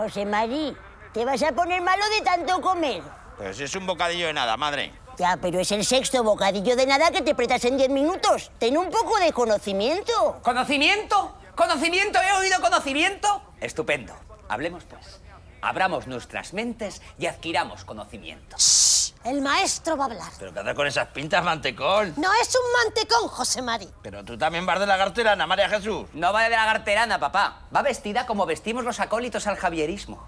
José María, te vas a poner malo de tanto comer. Pues es un bocadillo de nada, madre. Ya, pero es el sexto bocadillo de nada que te prestas en diez minutos. Ten un poco de conocimiento. ¿Conocimiento? ¿Conocimiento? ¿He oído conocimiento? Estupendo. Hablemos, pues abramos nuestras mentes y adquiramos conocimiento. el maestro va a hablar. ¿Pero qué haces con esas pintas, mantecón? No es un mantecón, José Mari. Pero tú también vas de la garterana, María Jesús. No va de la garterana, papá. Va vestida como vestimos los acólitos al javierismo.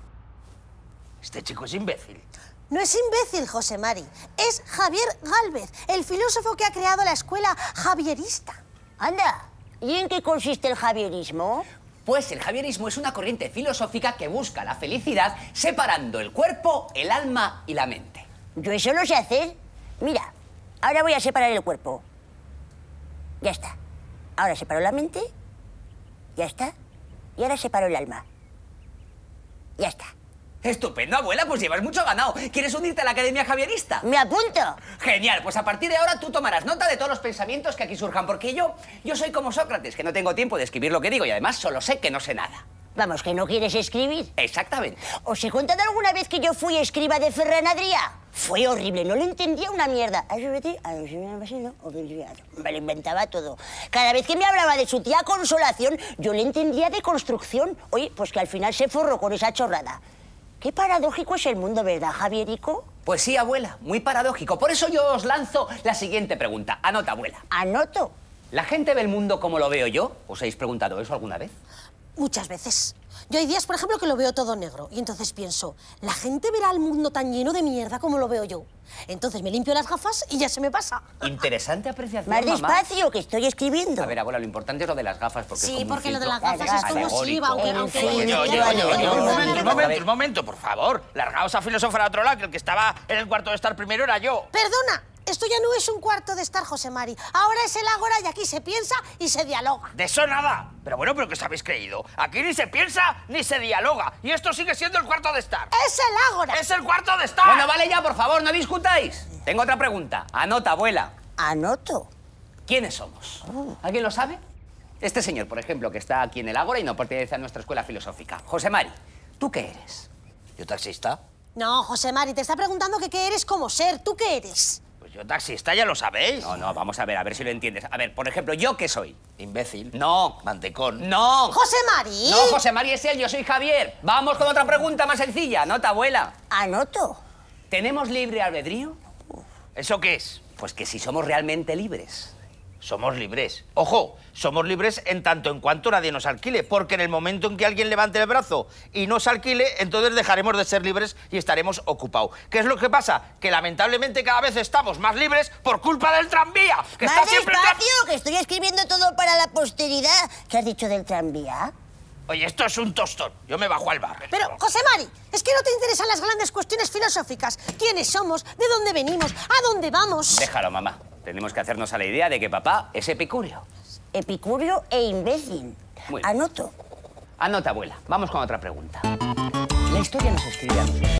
Este chico es imbécil. No es imbécil, José Mari. Es Javier Gálvez, el filósofo que ha creado la escuela javierista. Anda, ¿y en qué consiste el javierismo? Pues el javierismo es una corriente filosófica que busca la felicidad separando el cuerpo, el alma y la mente. Yo eso lo sé hacer. Mira, ahora voy a separar el cuerpo. Ya está. Ahora separo la mente. Ya está. Y ahora separo el alma. Ya está. Estupendo, abuela, pues llevas mucho ganado. ¿Quieres unirte a la Academia Javierista? ¡Me apunto! Genial, pues a partir de ahora tú tomarás nota de todos los pensamientos que aquí surjan, porque yo, yo soy como Sócrates, que no tengo tiempo de escribir lo que digo y además solo sé que no sé nada. Vamos, que no quieres escribir. Exactamente. ¿Os he contado alguna vez que yo fui escriba de ferranadría? Fue horrible, no le entendía una mierda. Me lo inventaba todo. Cada vez que me hablaba de su tía Consolación, yo le entendía de construcción. Oye, pues que al final se forró con esa chorrada. Qué paradójico es el mundo, ¿verdad, Javierico? Pues sí, abuela, muy paradójico. Por eso yo os lanzo la siguiente pregunta. Anota, abuela. Anoto. ¿La gente ve el mundo como lo veo yo? ¿Os habéis preguntado eso alguna vez? Muchas veces. Yo hay días, por ejemplo, que lo veo todo negro y entonces pienso, la gente verá el mundo tan lleno de mierda como lo veo yo. Entonces me limpio las gafas y ya se me pasa. Interesante apreciación, Más despacio, que estoy escribiendo. A ver, abuela, lo importante es lo de las gafas, porque Sí, porque lo de las gafas es como si iba, aunque- no, un momento, un momento, un momento, por favor. Largaos a filosofar a otro lado, que el que estaba en el cuarto de estar primero era yo. Perdona, esto ya no es un cuarto de estar, José Mari. Ahora es el ágora y aquí se piensa y se dialoga. De eso nada. Pero bueno, pero ¿qué os habéis creído? Aquí ni se piensa ni se dialoga. Y esto sigue siendo el cuarto de estar. ¡Es el ágora! ¡Es el cuarto de estar! Bueno, vale ya, por favor, no discutáis. Tengo otra pregunta. Anota, abuela. ¿Anoto? ¿Quiénes somos? Oh. ¿Alguien lo sabe? Este señor, por ejemplo, que está aquí en el Ágora y no pertenece a nuestra escuela filosófica. José Mari, ¿tú qué eres? ¿Yo taxista? No, José Mari, te está preguntando que qué eres como ser. ¿Tú qué eres? yo taxista ya lo sabéis. No, no, vamos a ver, a ver si lo entiendes. A ver, por ejemplo, ¿yo qué soy? Imbécil. No. Mantecón. No. José María. No, José María es él, yo soy Javier. Vamos con otra pregunta más sencilla. Nota, abuela. Anoto. ¿Tenemos libre albedrío? ¿Eso qué es? Pues que si somos realmente libres, somos libres. Ojo, somos libres en tanto en cuanto nadie nos alquile, porque en el momento en que alguien levante el brazo y nos alquile, entonces dejaremos de ser libres y estaremos ocupados. ¿Qué es lo que pasa? Que lamentablemente cada vez estamos más libres por culpa del tranvía, que que estoy escribiendo todo para la posteridad. ¿Qué has dicho del tranvía? Oye, esto es un tostón. Yo me bajo al bar. Pero, José Mari, es que no te interesan las grandes cuestiones filosóficas. ¿Quiénes somos? ¿De dónde venimos? ¿A dónde vamos? Déjalo, mamá. Tenemos que hacernos a la idea de que papá es epicurio. Epicurio e imbécil. Anoto. Anota, abuela. Vamos con otra pregunta. La historia nos escribe